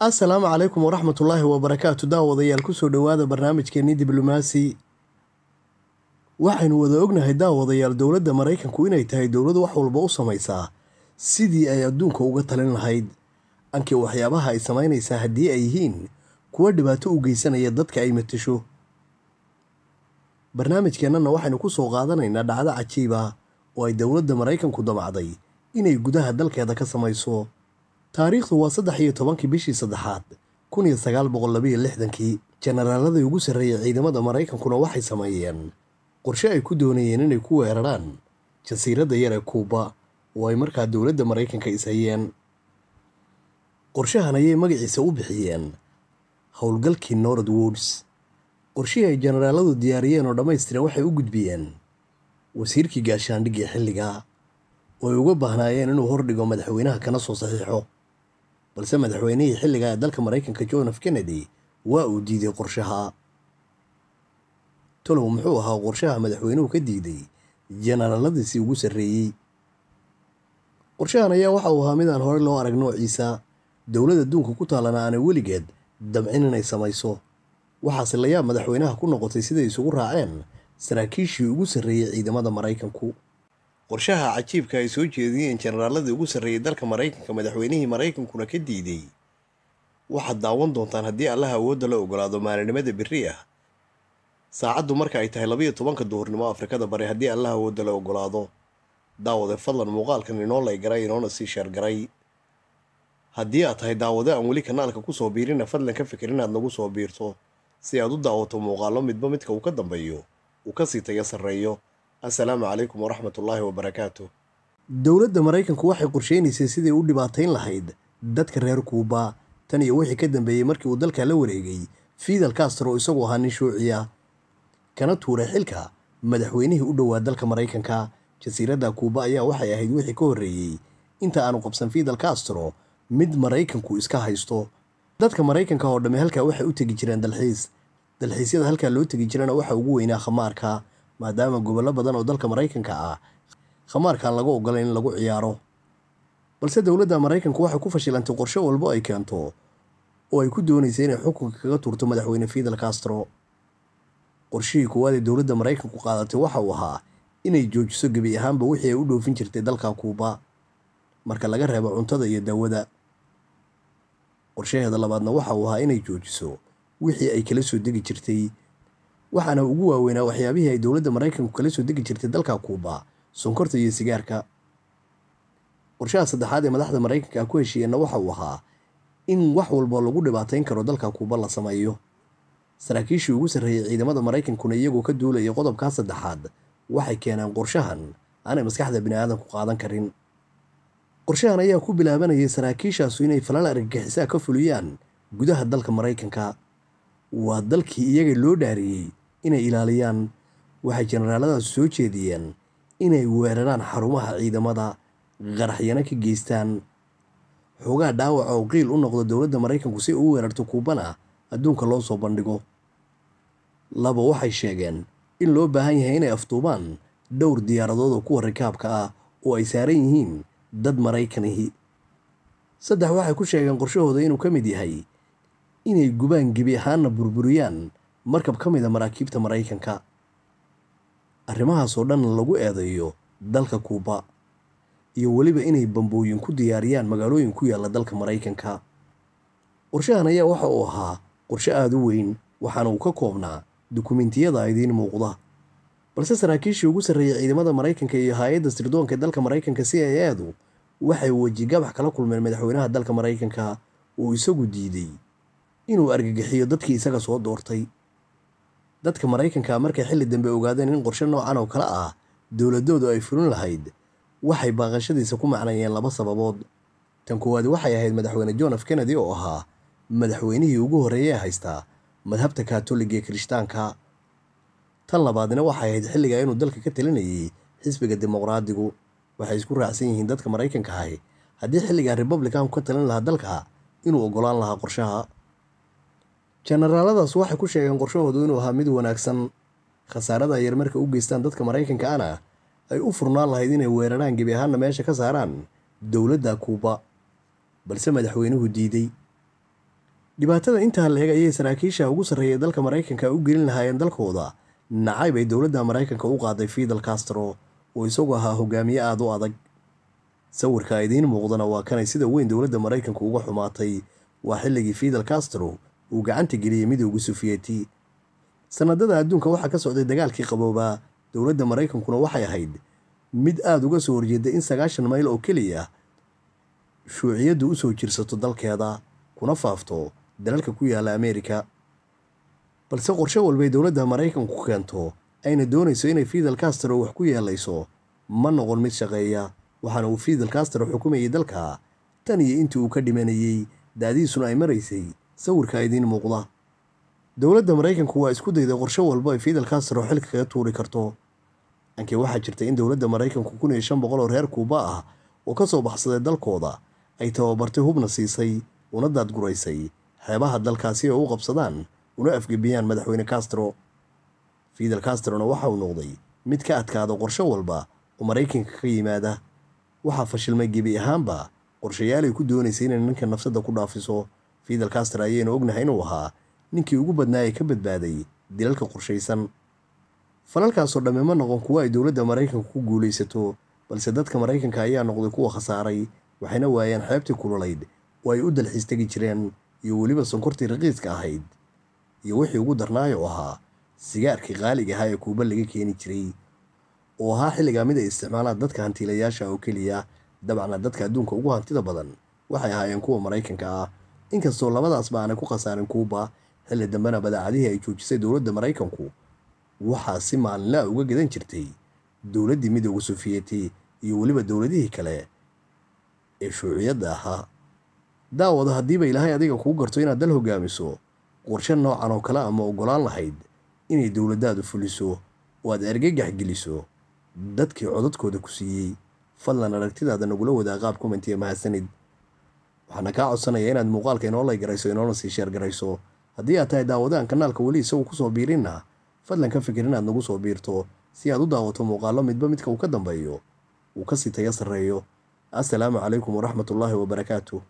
asalaamu calaykum waraxmatullaahi wabarakaatu daawadayaal kusoo dhowaada barnaamijkeenii diblomaasi waxaynu wada ognahay daawadayaal dowladda maraykanku inay tahay dowlad wax walba u samaysaa sidii ay adduunka uga talin lahayd ankii waxyaabaha ay samaynaysaa haddii ay yihiin kuwa dhibaato u geysanaya dadka ay matasho barnaamijkeennana waxaynu ku soo qaadanaynaa dhacdo cajiib ah oo ay dowladda maraykanku damacday inay gudaha dalkeeda ka samayso taariikhdu waa saddex iyo tobankii bishii saddexaad kun iyo sagaal boqol labiyo lixdankii jenaraaladii ugu sarreeyey ciidamada maraykankuna waxay sameeyeen qorshe ay ku doonayeen inay ku weeraraan jasiiradda yar ee kuuba oo ay markaa dowladda maraykanka ishayeen qorshahan ayay magaciisa u bixiyeen howlgalkii norad woods qorshihii ay jenaraaladu diyaariyeen oo dhammaystiran waxay u gudbiyeen wasiirkii gaashaandhigii xilligaa oo ay uga baahnaayeen inuu hordhigo madaxweynaha kana soo saxiixo balse madaxweynihii xilliga ee dalka maraykanka john f kennedy waa uu diiday qorshaha tolow muxuu ahaa qorshaha madaxweynuhu ka diiday janaaladiisii ugu sarreeyey qorshahan ayaa waxa uu ahaa mid aan hore loo arag noociisa dowladda adduunka ku taalana aanay weligeed damcin inay samayso waxaase layaab madaxweynaha ku noqotay siday isugu raaceen saraakiishii ugu sarreeyey ciidamada maraykanku qorshaha cajiibka ay soo jeediyeen jeneraaladii ugu sarreeyay dalka maraykanka madaxweynihii maraykankuna ka diiday waxaad daawan doontaan haddii allaha awoodda la ogolaado maalinimada berri ah saacaddu marka ay tahay labayo tobanka duhurnimo afrikada bari haddii allaha awoodda la ogolaado daawade fadlan muuqaalkan inoo laygaray inoona sii sheergaray haddii aad tahay daawade aan weli kanaalka ku soo biirina fadlan ka fikir inaad nagu soo biirto si aad u daawato muuqaallo midba midka uu ka dambeeyo uu ka sii tayo sarreeyo assalaamu calaykum waraxmatullaahi wabarakaatu dowladda maraykanku waxay qorsheynaysay siday u dhibaatayn lahayd dadka reer kuuba tan iyo wixii ka dambeeyey markii uu dalka la wareegay fidal castro isagu ahaa nin shuuciya kana tuuray xilka madaxweynihii u dhowaa dalka maraykanka jasiiradda kuuba ayaa waxay ahayd wixii ka horreeyey inta aanu qabsan fidal castro mid maraykanku iska haysto dadka maraykanka oo dhamme halkaa waxay u tegi jireen dalxiis dalxiisyada halkaa loo tegi jirana waxaa ugu weynaa khamaarka maadaama gobollo badan oo dalka maraykanka ah khamaarkaan lagu ogolan in lagu ciyaaro balse dowladda maraykanku waxay ku fashilantay qorsho walbo ay keento oo ay ku doonaysa inay xukunka kaga tuurto madaxweyne fidal castro qorshihii kuwaad ee dowladda maraykanku qaadatay waxa uu ahaa inay joojiso gebi ahaanba wixii ay u dhoofin jirtay dalka kuuba marka laga reebo cuntada iyo daawada qorshaheeda labaadna waxa uu ahaa inay joojiso wixii ay kala soo degi jirtay waxaana ugu waaweynaa waxyaabihii ay dowladda maraykanku kala soo degi jirtay dalka kuuba sonkorta iyo sigaarka qorshaha saddexaad ee madaxda maraykanka ku heshiiyeenna waxa uu ahaa in wax walba lagu dhibaatayn karo dalka kuuba la sameeyo saraakiishii ugu sarreeyay ciidamada maraykankuna iyagoo ka duulaya qodobkaa saddexaad waxay keeneen qorshahan aanay maskaxda biniaadanku qaadan karin qorshahan ayaa ku bilaabanaya saraakiishaasu inay falal argagixisaa ka fuliyaan gudaha dalka maraykanka waa dalkii iyaga loo dhaariyey inay ilaaliyaan waxay jeneraalladaas soo jeediyeen inay weeraraan xarumaha ciidamada qaraxyana ka geystaan xoogaa dhaawac oo qiil u noqda dowladda maraykanku si ugu weerarto kuubana adduunka loo soo bandhigo laba waxay sheegeen in loo baahan yahay inay afduubaan dhowr diyaaradood oo kuwa rikaabka ah oo ay saaran yihiin dad maraykanihi saddex waxay ku sheegeen qorshahooda inuu ka mid yahay inay gubaan gebi ahaanna burburiyaan markab ka mid a ah maraakiibta maraykanka arrimahaasoo dhan lagu eedeeyo dalka kuuba iyo weliba inay bambooyin ku diyaariyaan magaalooyin ku yaalla dalka maraykanka qorshahan ayaa waxa uu ahaa qorshe aada u weyn waxaana uu ka koobnaa dukumentiyada idiin muuqda balse saraakiishii ugu sarreeyey ciidamada maraykanka iyo hay-adda sirdoonka dalka maraykanka c i du waxay weji gabax kala kulmeen madaxweynaha dalka maraykanka uu isagu diiday inuu argagixiyo dadkii isaga soo doortay dadka maraykanka markay xilli dambe ogaadeen in qorshe noocan oo kale ah dowladoodu ay fulin lahayd waxay baaqashadiisa ku macnayeen laba sababood tan koowaad waxay ahayd madaxweyne john f kennedy oo ahaa madaxweynihii ugu horreeyey haystaa madhabta katolig ee kirishtaanka tan labaadna waxay ahayd xilligaa inuu dalka ka talinayay xisbiga dimuqraadigu waxay isku raacsan yihiin dadka maraykanka ahi haddii xilligaa republicanku ka talin lahaa dalka inuu ogolaan lahaa qorshaha jenaraaladaas waxay ku sheegeen qorshahoodu inuu ahaa mid wanaagsan khasaarada yar markay u geystaan dadka maraykanka ana ay u furnaan lahayd inay weeraraan gebi ahaanna meesha ka saaraan dowladda kuuba balse madaxweynuhu diiday dhibaatada intaa leeg ayay saraakiisha ugu sarreeyay dalka maraykanka u gelin lahaayeen dalkooda nacay bay dowladda maraykanka u qaaday fidal castro oo isagu ahaa hogaamiye aada u adag sawirka idiin muuqdana waa kanay sida weyn dowladda maraykanku uga xumaatay waa xilligii fidal castro uu gacanta geliyey midowga sufiyeti sanadada adduunka waxaa ka socday dagaalkii qaboobaa dowladda maraykankuna waxay ahayd mid aada uga soo horjeeda in sagaashan mayl oo keliya shuuciyaddu u soo jirsato dalkeeda kuna faafto dalalka ku yaala ameerika balse qorshe walbay dowladda maraykanku keento ayna doonayso inay fidal castaro wax ku yeelayso ma noqon mid shaqeeya waxaana uu fidal castaro xukumayay dalka tan iyo intii uu ka dhimanayey daadiisuna ay maraysay sawirka idiin muuqda dowladda maraykanku waa isku dayday qorsho walba ay fidel kastro xilka kaga tuuri karto lankiin waxaa jirta in dowladda maraykanku kun iyo shan boqol oo reer kuuba ah oo ka soo baxsaday dalkooda ay tababartay hubna siisay una daadguraysay xeebaha dalkaasi ay u qabsadaan una afgebiyaan madaxweyne kastro fidel castrona waxa uu noqday mid ka adkaada qorsho walba oo maraykanka ka yimaada waxaa fashilmay gebi ahaanba qorshayaalay ku doonaysay inay ninka nafsadda ku dhaafiso fidel kaster ayaynu ognahay inuu ahaa ninkii ugu badnaa ee ka badbaaday dilalka qorshaysan falalkaasoo dhamme ma noqon kuwa ay dowladda maraykanka ku guulaysato balse dadka maraykanka ayaa noqday kuwa khasaaray waxayna waayeen xeebtii kululayd oo ay u dalxiis tegi jireen iyo weliba sonkortii raqiiska ahayd iyo wixii ugu darnaayo oo ahaa sigaarkii qaaliga ahaa ee kuuba laga keeni jiray oo ahaa xilligaa mid ay isticmaalaan dadka hantiilayaasha oo keliya dabcna dadka adduunka ugu hantida badan waxay ahaayeen kuwa maraykanka ah inkastoo labadaasba aanay ku khasaarin kuuba xilli dambena badaacadihii ay joojisay dowladda maraykanku waxaa si maalinlaa ah uga gadan jirtay dowladdii midooda sofiyeeti iyo weliba dowladihii kale ee shuuciyadda ahaa daawada haddiiba ilaahay adiga kuu garto inaad dal hogaamiso qorshe noocan oo kale ama oggolaan lahayd inay dowladdaadu fuliso oo aad argagax geliso dadkii codadkooda ku siiyey fadlan aragtidaada nagula wadaa qaab wadaaqaab ee mahadsanid waxaana kaa codsanaya inaad muuqaalka inoola garayso inoona sii sheer garayso haddii aad tahay daawadahan kanaalka weli isagu soo biirinna fadlan ka fikir inaad nagu soo biirto si aad u daawato muuqaallo midba midka uu ka dambeeyo uu ka sii tayo sarreeyo assalaamu calaykum waraxmatullaahi wabarakaatu